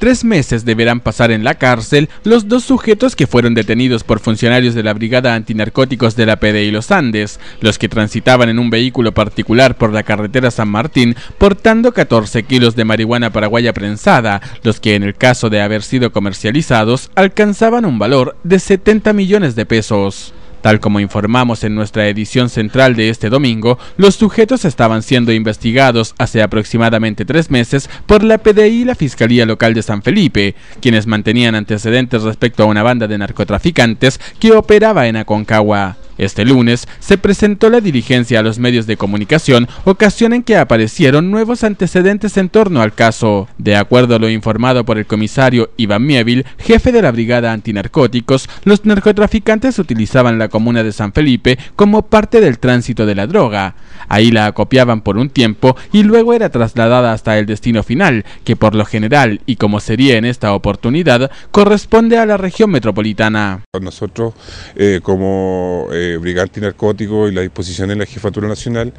Tres meses deberán pasar en la cárcel los dos sujetos que fueron detenidos por funcionarios de la Brigada Antinarcóticos de la PDI Los Andes, los que transitaban en un vehículo particular por la carretera San Martín portando 14 kilos de marihuana paraguaya prensada, los que en el caso de haber sido comercializados alcanzaban un valor de 70 millones de pesos. Tal como informamos en nuestra edición central de este domingo, los sujetos estaban siendo investigados hace aproximadamente tres meses por la PDI y la Fiscalía Local de San Felipe, quienes mantenían antecedentes respecto a una banda de narcotraficantes que operaba en Aconcagua. Este lunes se presentó la dirigencia a los medios de comunicación, ocasión en que aparecieron nuevos antecedentes en torno al caso. De acuerdo a lo informado por el comisario Iván Mievil, jefe de la Brigada Antinarcóticos, los narcotraficantes utilizaban la comuna de San Felipe como parte del tránsito de la droga. Ahí la acopiaban por un tiempo y luego era trasladada hasta el destino final, que por lo general y como sería en esta oportunidad, corresponde a la región metropolitana. Nosotros, eh, como eh, Brigante narcótico y la disposición en la Jefatura Nacional,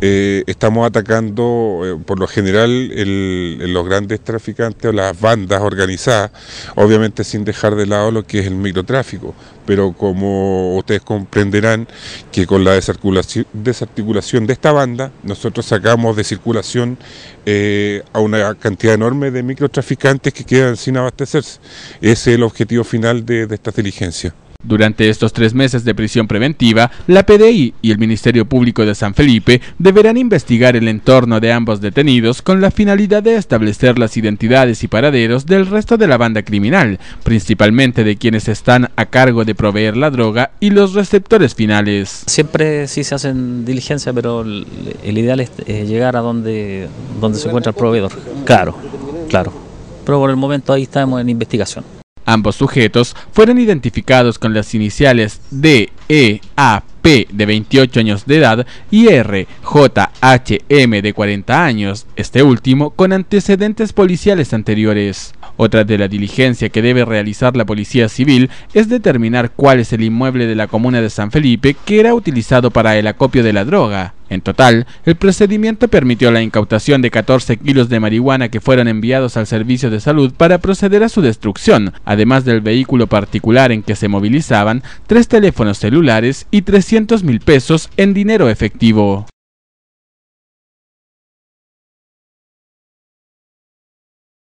eh, estamos atacando eh, por lo general los grandes traficantes o las bandas organizadas, obviamente sin dejar de lado lo que es el microtráfico, pero como ustedes comprenderán que con la desarticulación, de esta banda, nosotros sacamos de circulación eh, a una cantidad enorme de microtraficantes que quedan sin abastecerse. Ese es el objetivo final de, de estas diligencias. Durante estos tres meses de prisión preventiva, la PDI y el Ministerio Público de San Felipe deberán investigar el entorno de ambos detenidos con la finalidad de establecer las identidades y paraderos del resto de la banda criminal, principalmente de quienes están a cargo de proveer la droga y los receptores finales. Siempre sí se hacen diligencia, pero el, ideal es eh, llegar a donde, donde se encuentra el proveedor. Claro, claro. Pero por el momento ahí estamos en investigación. Ambos sujetos fueron identificados con las iniciales DEAP de 28 años de edad y RJHM de 40 años, este último con antecedentes policiales anteriores. Otra de la diligencia que debe realizar la Policía Civil es determinar cuál es el inmueble de la comuna de San Felipe que era utilizado para el acopio de la droga. En total, el procedimiento permitió la incautación de 14 kilos de marihuana que fueron enviados al servicio de salud para proceder a su destrucción, además del vehículo particular en que se movilizaban, tres teléfonos celulares y 300 mil pesos en dinero efectivo.